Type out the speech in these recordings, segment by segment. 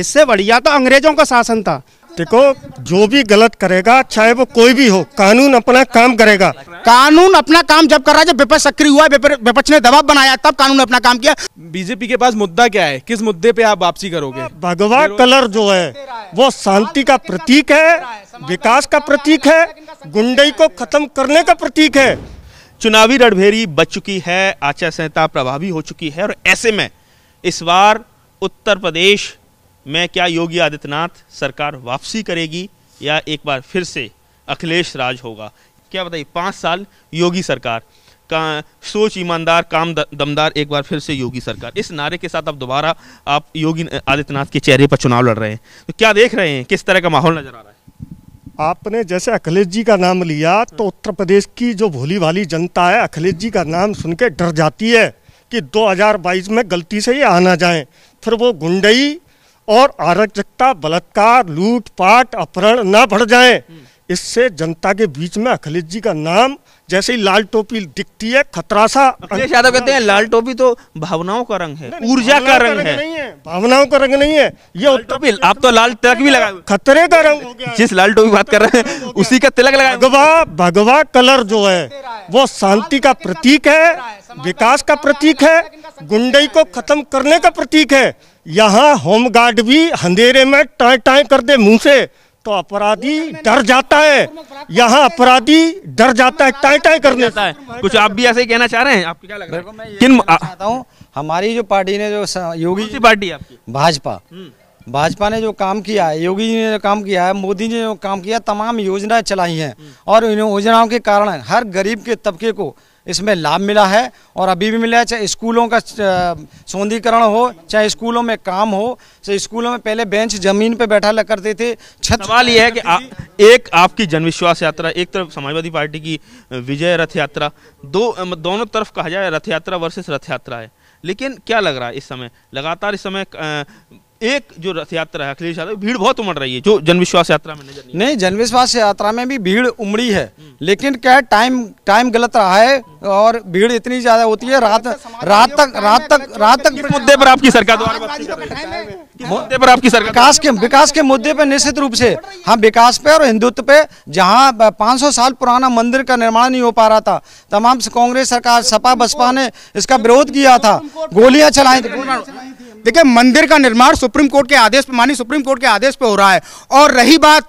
इससे बढ़िया तो अंग्रेजों का शासन था देखो जो भी गलत करेगा चाहे वो कोई भी हो कानून अपना काम करेगा कानून अपना काम जब कर रहा है जब विपक्ष सक्रिय हुआ विपक्ष ने दबाव बनाया तब कानून ने अपना काम किया बीजेपी के पास मुद्दा क्या है किस मुद्दे पे आप वापसी करोगे भगवा कलर जो है वो शांति का प्रतीक है विकास का प्रतीक है गुंडई को खत्म करने का प्रतीक है चुनावी रणभेरी बच चुकी है आचार संहिता प्रभावी हो चुकी है और ऐसे में इस बार उत्तर प्रदेश में क्या योगी आदित्यनाथ सरकार वापसी करेगी या एक बार फिर से अखिलेश राज होगा क्या बताइए पाँच साल योगी सरकार का सोच ईमानदार काम दमदार एक बार फिर से योगी सरकार इस नारे के साथ अब दोबारा आप योगी आदित्यनाथ के चेहरे पर चुनाव लड़ रहे हैं तो क्या देख रहे हैं किस तरह का माहौल नजर आ रहा है आपने जैसे अखिलेश जी का नाम लिया तो उत्तर प्रदेश की जो भोली भाली जनता है अखिलेश जी का नाम सुन के डर जाती है कि 2022 में गलती से ही आना जाए फिर वो गुंडई और अराजकता बलात्कार लूटपाट अपहरण न बढ़ जाए हम्म। इससे जनता के बीच में अखिलेश जी का नाम जैसे ही लाल टोपी दिखती है खतरा सा अखिलेश यादव कहते हैं लाल टोपी तो भावनाओं का रंग है ऊर्जा का रंग है नहीं है भावनाओं का रंग नहीं है ये टोपी आप तो लाल तिलक भी लगा खतरे का रंग जिस लाल टोपी बात कर रहे हैं उसी का तिलक लगा भगवा भगवा कलर जो है वो शांति का प्रतीक है विकास का प्रतीक है गुंडई को खत्म करने का प्रतीक है यहाँ होमगार्ड भी अंधेरे में टाए टाए कर दे मुंह से तो अपराधी डर जाता है यहाँ अपराधी डर जाता है टाए टाए कर देता है कुछ आप भी ऐसे ही कहना चाह रहे हैं आपको क्या लग रहा है किन चाहता हूँ हमारी जो पार्टी ने जो योगी जी पार्टी आपकी भाजपा हम्म। भाजपा ने जो काम किया है योगी जी ने जो काम किया है मोदी जी ने जो काम किया तमाम योजनाएं चलाई हैं हम्म। और इन योजनाओं के कारण हर गरीब के तबके को इसमें लाभ मिला है और अभी भी मिला है चाहे स्कूलों का सौंदीकरण हो चाहे स्कूलों में काम हो चाहे स्कूलों में पहले बेंच जमीन पे बैठा लग करते थे छत सवाल ये है कि आ, एक आपकी जनविश्वास यात्रा एक तरफ समाजवादी पार्टी की विजय रथ यात्रा दो दोनों तरफ कहा जाए रथ यात्रा वर्सेस रथ यात्रा है लेकिन क्या लग रहा है इस समय लगातार इस समय एक जो रथ यात्रा है अखिलेश यादव भीड़ बहुत उमड़ रही है जो जनविश्वास यात्रा में नजर नहीं जनविश्वास यात्रा में भी भीड़ उमड़ी है हम्म। लेकिन क्या है टाइम टाइम गलत रहा है और भीड़ इतनी ज्यादा होती है रात अच्छा, रात तक रात तक रात तक मुद्दे पर आपकी सरकार मुद्दे पर आपकी सरकार विकास के विकास के मुद्दे पर निश्चित रूप से हम हाँ, विकास पे और हिंदुत्व पे जहाँ 500 साल पुराना मंदिर का निर्माण नहीं हो पा रहा था तमाम कांग्रेस सरकार सपा बसपा ने इसका विरोध किया था गोलियां चलाई थी देखिए मंदिर का निर्माण सुप्रीम कोर्ट के आदेश पर मानी सुप्रीम कोर्ट के आदेश पर हो रहा है और रही बात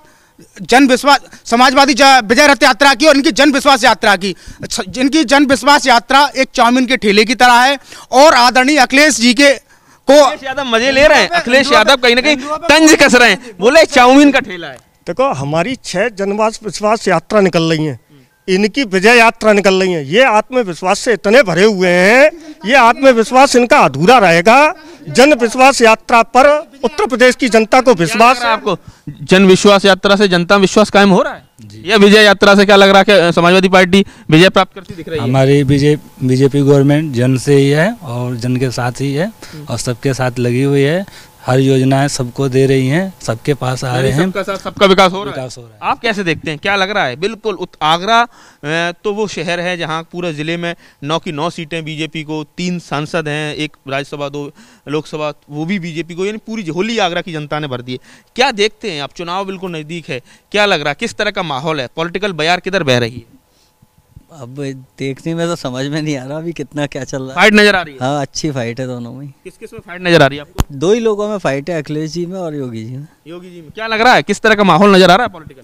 जन विश्वास समाजवादी विजय रथ यात्रा की और इनकी जन विश्वास यात्रा की जिनकी अच्छा, जन विश्वास यात्रा एक चाउमीन के ठेले की तरह है और आदरणीय अखिलेश जी के को यादव मजे ले रहे हैं अखिलेश यादव कहीं ना कहीं तंज कस रहे हैं बोले चाउमिन का ठेला है देखो हमारी छह जनवास विश्वास यात्रा निकल रही है इनकी विजय यात्रा निकल रही है ये आत्मविश्वास से इतने भरे हुए हैं ये आत्मविश्वास इनका अधूरा रहेगा जन विश्वास यात्रा पर उत्तर प्रदेश की जनता को विश्वास है आपको जन विश्वास यात्रा से जनता विश्वास कायम हो रहा है या विजय यात्रा से क्या लग रहा है समाजवादी पार्टी विजय प्राप्त करती दिख रही है हमारी बीजेपी गवर्नमेंट जन से ही है और जन के साथ ही है और सबके साथ लगी हुई है हर योजनाएं सबको दे रही हैं सबके पास आ रहे हैं सबका साथ सबका विकास हो रहा विकास हो रहा है आप कैसे देखते हैं क्या लग रहा है बिल्कुल आगरा तो वो शहर है जहां पूरे ज़िले में नौ की नौ सीटें बीजेपी को तीन सांसद हैं एक राज्यसभा दो लोकसभा वो भी बीजेपी को यानी पूरी होली आगरा की जनता ने भर दी है क्या देखते हैं आप चुनाव बिल्कुल नज़दीक है क्या लग रहा है किस तरह का माहौल है पॉलिटिकल बयार किधर बह रही है अब देखने में तो समझ में नहीं आ रहा अभी कितना क्या चल रहा है फाइट नजर आ रही है हाँ अच्छी फाइट है दोनों में किस किस में फाइट नजर आ रही है आपको दो ही लोगों में फाइट है अखिलेश जी में और योगी जी में योगी जी में क्या लग रहा है किस तरह का माहौल नजर आ रहा है पॉलिटिकल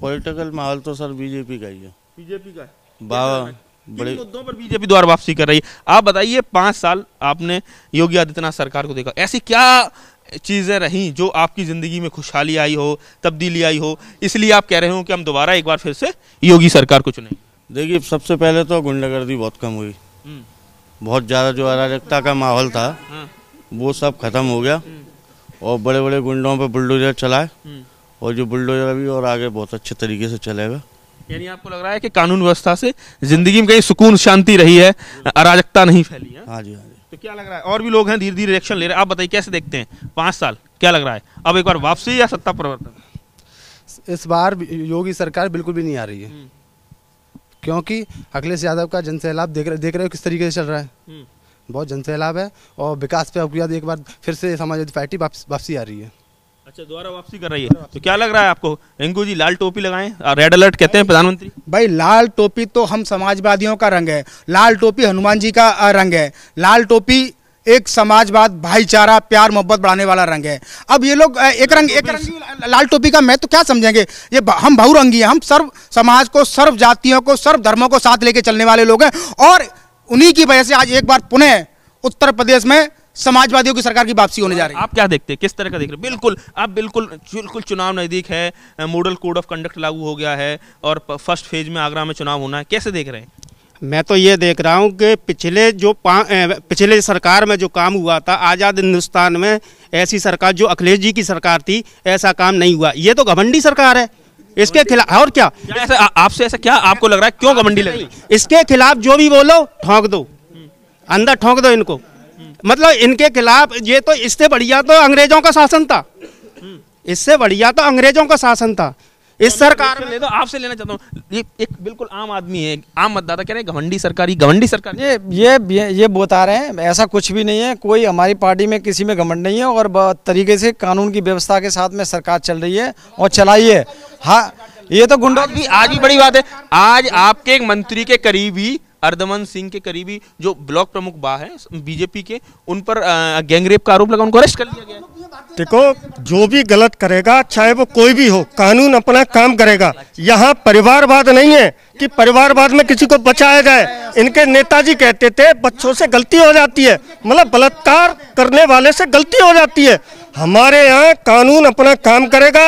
पॉलिटिकल माहौल तो सर बीजेपी का ही है बीजेपी का है बड़े मुद्दों पर बीजेपी द्वारा वापसी कर रही है आप बताइए पांच साल आपने योगी आदित्यनाथ सरकार को देखा ऐसी क्या चीज़ें रही जो आपकी ज़िंदगी में खुशहाली आई हो तब्दीली आई हो इसलिए आप कह रहे हो कि हम दोबारा एक बार फिर से योगी सरकार को चुनेंगे देखिए सबसे पहले तो गुंडागर्दी बहुत कम हुई हम्म। बहुत ज़्यादा जो अराजकता का माहौल था हाँ। वो सब खत्म हो गया हम्म। और बड़े बड़े गुंडों पर बुलडोजर चलाए हम्म। और जो बुलडोजर अभी और आगे बहुत अच्छे तरीके से चलेगा यानी आपको लग रहा है कि कानून व्यवस्था से जिंदगी में कहीं सुकून शांति रही है अराजकता नहीं फैली है हाँ जी हाँ जी तो क्या लग रहा है और भी लोग हैं धीरे धीरे रिएक्शन ले रहे हैं आप बताइए कैसे देखते हैं पाँच साल क्या लग रहा है अब एक बार वापसी या सत्ता परिवर्तन इस बार योगी सरकार बिल्कुल भी नहीं आ रही है क्योंकि अखिलेश यादव का जन देख रहे देख रहे हो किस तरीके से चल रहा है हम्म। बहुत जन है और विकास पे अभियान एक बार फिर से समाजवादी पार्टी वापसी आ रही है अच्छा दोबारा वापसी कर रही है तो क्या लग रहा है आपको रिंकू जी लाल टोपी लगाए और रेड अलर्ट कहते हैं प्रधानमंत्री भाई लाल टोपी तो हम समाजवादियों का रंग है लाल टोपी हनुमान जी का रंग है लाल टोपी एक समाजवाद भाईचारा प्यार मोहब्बत बढ़ाने वाला रंग है अब ये लोग एक रंग एक रंग लाल टोपी का मैं तो क्या समझेंगे ये हम बहुरंगी हैं हम सर्व समाज को सर्व जातियों को सर्व धर्मों को साथ लेके चलने वाले लोग हैं और उन्हीं की वजह से आज एक बार पुनः उत्तर प्रदेश में समाजवादियों की सरकार की वापसी होने जा रही है आप क्या देखते हैं किस तरह का देख रहे हैं बिल्कुल आप बिल्कुल बिल्कुल चुनाव नज़दीक है मॉडल कोड ऑफ कंडक्ट लागू हो गया है और फर्स्ट फेज में आगरा में चुनाव होना है कैसे देख रहे हैं मैं तो ये देख रहा हूँ कि पिछले जो पिछले सरकार में जो काम हुआ था आज़ाद हिंदुस्तान में ऐसी सरकार जो अखिलेश जी की सरकार थी ऐसा काम नहीं हुआ ये तो घमंडी सरकार है इसके खिलाफ और क्या आपसे ऐसा क्या आपको लग रहा है क्यों घमंडी लग रही इसके खिलाफ जो भी बोलो ठोंक दो अंदर ठोंक दो इनको मतलब इनके खिलाफ ये तो इससे बढ़िया तो अंग्रेजों का शासन था इससे बढ़िया तो अंग्रेजों का शासन था इस तो सरकार में ले तो आपसे लेना चाहता हूँ ये एक बिल्कुल आम आदमी है आम मतदाता कह रहे हैं घवंडी सरकार घवंडी सरकार ये ये ये, बता रहे हैं ऐसा कुछ भी नहीं है कोई हमारी पार्टी में किसी में घमंड नहीं है और तरीके से कानून की व्यवस्था के साथ में सरकार चल रही है और चलाई है हाँ ये तो गुंडा भी आज भी बड़ी बात है आज आपके एक मंत्री के करीबी अर्दमन सिंह के करीबी जो ब्लॉक प्रमुख बा है बीजेपी के उन पर गैंगरेप का आरोप लगा उनको अरेस्ट कर लिया गया देखो जो भी गलत करेगा चाहे वो कोई भी हो कानून अपना काम करेगा यहाँ परिवारवाद नहीं है कि परिवारवाद में किसी को बचाया जाए इनके नेताजी कहते थे बच्चों से गलती हो जाती है मतलब बलात्कार करने वाले से गलती हो जाती है हमारे यहाँ कानून अपना काम करेगा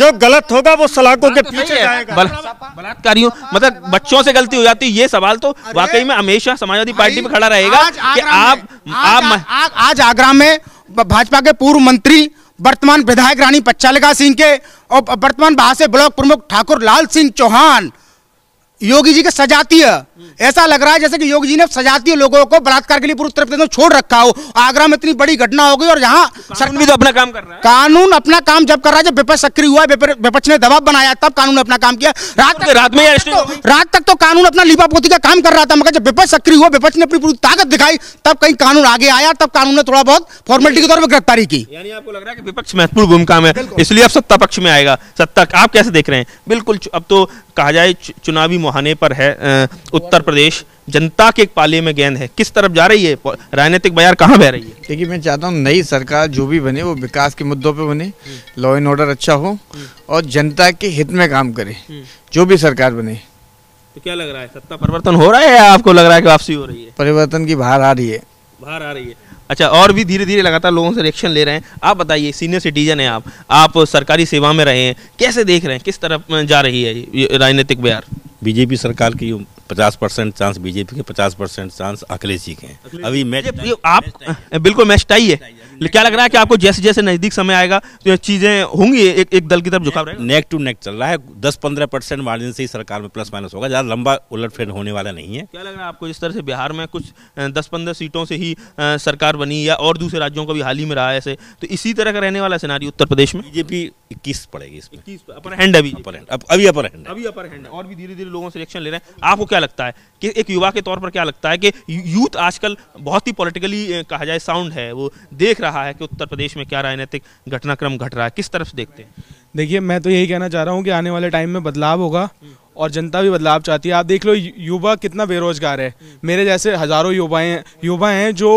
जो गलत होगा वो सलाखों के तो पीछे बलात्कारियों मतलब बच्चों से गलती हो जाती है ये सवाल तो वाकई में हमेशा समाजवादी पार्टी में खड़ा रहेगा कि आप आप आज आगरा में भाजपा के पूर्व मंत्री वर्तमान विधायक रानी पच्चालिका सिंह के और वर्तमान भाषा ब्लॉक प्रमुख ठाकुर लाल सिंह चौहान योगी जी के सजातीय ऐसा लग रहा है जैसे कि योगी जी ने सजातीय लोगों को बलात्कार के लिए पूरे उत्तर प्रदेश में छोड़ रखा हो आगरा में इतनी बड़ी घटना हो गई और यहाँ कानून भी तो अपना काम कर रहा है कानून अपना काम जब कर रहा है जब विपक्ष सक्रिय हुआ विपक्ष ने दबाव बनाया तब कानून ने अपना काम किया रात तक मतलब रात में तो- रात तक तो कानून अपना लिपा पोती का काम कर रहा था मगर जब विपक्ष सक्रिय हुआ विपक्ष ने अपनी पूरी ताकत दिखाई तब कहीं कानून आगे आया तब कानून ने थोड़ा बहुत फॉर्मेलिटी के तौर पर गिरफ्तारी की यानी आपको लग रहा है कि विपक्ष महत्वपूर्ण भूमिका में इसलिए अब सत्ता पक्ष में आएगा सत्ता आप कैसे देख रहे हैं बिल्कुल अब तो कहा जाए चुनावी मुहाने पर है उत्तर प्रदेश जनता के पाले में गेंद है किस तरफ जा रही है राजनीतिक बाजार कहाँ बह रही है देखिए मैं चाहता हूँ नई सरकार जो भी बने वो विकास के मुद्दों पे बने लॉ एंड ऑर्डर अच्छा हो हम्म। और जनता के हित में काम करे हम्म। जो भी सरकार बने तो क्या लग रहा है सत्ता परिवर्तन हो रहा है या आपको लग रहा है कि वापसी हो रही है परिवर्तन की बाहर आ रही है बाहर आ रही है अच्छा और भी धीरे धीरे लगातार लोगों से रिएक्शन ले रहे हैं आप बताइए सीनियर सिटीजन हैं आप आप सरकारी सेवा में रहे हैं कैसे देख रहे हैं किस तरफ जा रही है राजनीतिक बिहार बीजेपी सरकार की पचास परसेंट चांस बीजेपी के पचास परसेंट चांस अखिलेश जी के हैं अभी मैच आप बिल्कुल मैच टाई है क्या लग रहा है कि आपको जैसे जैसे नज़दीक समय आएगा तो चीज़ें होंगी एक एक दल की तरफ झुकाव रहे नेक टू नेक चल रहा है दस पंद्रह परसेंट मार्जिन से ही सरकार में प्लस माइनस होगा ज़्यादा लंबा फेर होने वाला नहीं है क्या लग रहा है आपको इस तरह से बिहार में कुछ दस पंद्रह सीटों से ही सरकार बनी या और दूसरे राज्यों का भी हाल ही में रहा है ऐसे तो इसी तरह का रहने वाला सिनारी उत्तर प्रदेश में बीजेपी इक्कीस पड़ेगी इसमें अपर हैंड अभी अपर हैंड अभी अपर हैंड अभी अपर हैंड और भी धीरे धीरे लोगों से रिएक्शन ले रहे हैं आपको क्या लगता है कि एक युवा के तौर पर क्या लगता है कि यूथ आजकल बहुत ही पॉलिटिकली कहा जाए साउंड है वो देख रहा है कि उत्तर प्रदेश में क्या राजनीतिक घटनाक्रम घट रहा है किस तरफ से देखते हैं देखिए मैं तो यही कहना चाह रहा हूँ कि आने वाले टाइम में बदलाव होगा और जनता भी बदलाव चाहती है आप देख लो युवा कितना बेरोजगार है मेरे जैसे हज़ारों युवाएँ युवा हैं जो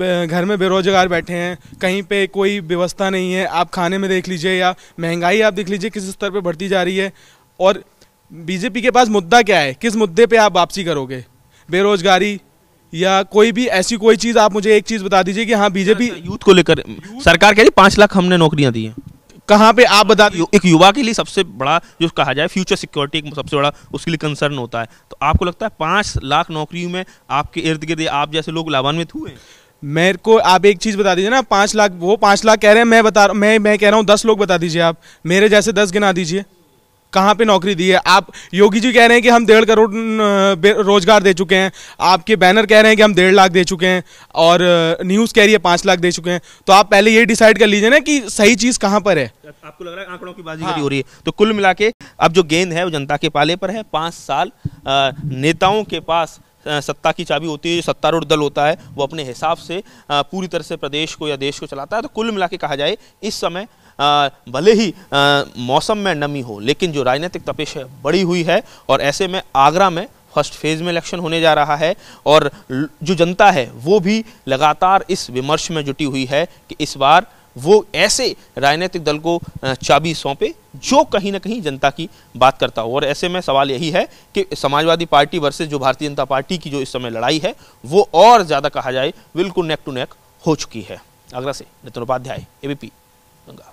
घर में बेरोजगार बैठे हैं कहीं पे कोई व्यवस्था नहीं है आप खाने में देख लीजिए या महंगाई आप देख लीजिए किस स्तर पे बढ़ती जा रही है और बीजेपी के पास मुद्दा क्या है किस मुद्दे पे आप वापसी करोगे बेरोजगारी या कोई भी ऐसी कोई चीज़ आप मुझे एक चीज़ बता दीजिए कि हाँ अच्छा, बीजेपी यूथ को लेकर सरकार कह रही पांच लाख हमने नौकरियाँ दी हैं कहाँ पे आप बता यु, एक युवा के लिए सबसे बड़ा जो कहा जाए फ्यूचर सिक्योरिटी एक सबसे बड़ा उसके लिए कंसर्न होता है तो आपको लगता है पांच लाख नौकरियों में आपके इर्द गिर्द आप जैसे लोग लाभान्वित हुए मेरे को आप एक चीज़ बता दीजिए ना पाँच लाख वो पांच लाख कह रहे हैं मैं बता मैं मैं कह रहा हूँ दस लोग बता दीजिए आप मेरे जैसे दस गिना दीजिए कहाँ पे नौकरी दी है आप योगी जी कह रहे हैं कि हम डेढ़ करोड़ रोजगार दे चुके हैं आपके बैनर कह रहे हैं कि हम डेढ़ लाख दे चुके हैं और न्यूज़ कह रही है पाँच लाख दे चुके हैं तो आप पहले ये डिसाइड कर लीजिए ना कि सही चीज़ कहाँ पर है आपको लग रहा है आंकड़ों की बाजी हाँ। हो रही है तो कुल मिला के अब जो गेंद है वो जनता के पाले पर है पाँच साल नेताओं के पास सत्ता की चाबी होती है जो सत्तारूढ़ दल होता है वो अपने हिसाब से पूरी तरह से प्रदेश को या देश को चलाता है तो कुल मिला के कहा जाए इस समय भले ही मौसम में नमी हो लेकिन जो राजनीतिक तपिश है बढ़ी हुई है और ऐसे में आगरा में फर्स्ट फेज में इलेक्शन होने जा रहा है और जो जनता है वो भी लगातार इस विमर्श में जुटी हुई है कि इस बार वो ऐसे राजनीतिक दल को चाबी सौंपे जो कहीं ना कहीं जनता की बात करता हो और ऐसे में सवाल यही है कि समाजवादी पार्टी वर्सेज जो भारतीय जनता पार्टी की जो इस समय लड़ाई है वो और ज़्यादा कहा जाए बिल्कुल नेक टू नेक हो चुकी है आगरा से नितिन उपाध्याय एबीपी गंगा